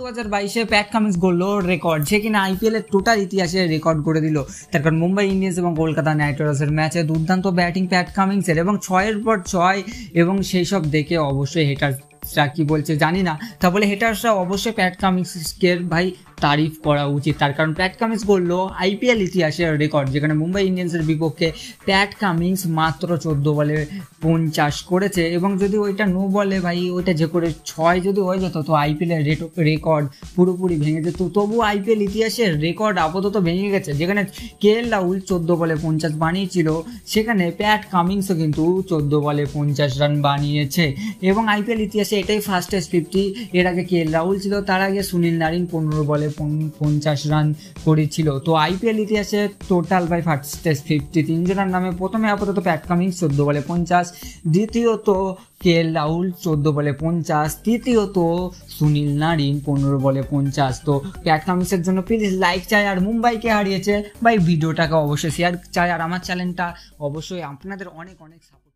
দু হাজার বাইশে প্যাক কামিন্স গড়লো রেকর্ড যে কিনা আইপিএলের টোটাল ইতিহাসে রেকর্ড করে দিল তার কারণ মুম্বাই ইন্ডিয়ান্স এবং কলকাতা নাইট রাইডার্সের ম্যাচে দুর্দান্ত ব্যাটিং প্যাট কামিংসের এবং ছয়ের পর ছয় এবং সেই সব দেখে অবশ্যই হেটার্সরা কি বলছে জানি না তা বলে হেটার্সরা অবশ্যই প্যাট কামিংসকে ভাই তারিফ করা উচিত তার কারণ প্যাট কামিংস করলো আইপিএল ইতিহাসের রেকর্ড যেখানে মুম্বাই ইন্ডিয়ান্সের বিপক্ষে প্যাট কামিংস মাত্র চোদ্দো বলে পঞ্চাশ করেছে এবং যদি ওইটা নো বলে ভাই ওইটা যে করে ছয় যদি হয়ে যেত তো আইপিএলের রেকর্ড পুরোপুরি ভেঙে যেত তবু আইপিএল ইতিহাসের রেকর্ড আপাতত ভেঙে গেছে যেখানে কে এল রাহুল চোদ্দো বলে পঞ্চাশ বানিয়েছিল সেখানে প্যাট কামিংসও কিন্তু চোদ্দো বলে পঞ্চাশ রান বানিয়েছে এবং আইপিএল ইতিহাসে এটাই ফার্স্টেস্ট ফিফটি এর আগে কে এল রাহুল ছিল তার আগে সুনীল নারিন পনেরো বলে বলে পঞ্চাশ রান করেছিল তো আইপিএল ইতিহাসে total by fastest fifty তিনজনের নামে প্রথমে আপাতত প্যাট কামিং চোদ্দো বলে পঞ্চাশ দ্বিতীয়ত কে এল রাহুল চোদ্দো বলে পঞ্চাশ তৃতীয়ত সুনীল নারিন পনেরো বলে পঞ্চাশ তো প্যাট কামিংসের জন্য প্লিজ লাইক চাই আর মুম্বাইকে হারিয়েছে ভাই ভিডিওটাকে অবশ্যই শেয়ার চাই আর আমার চ্যানেলটা অবশ্যই আপনাদের অনেক অনেক সাপোর্ট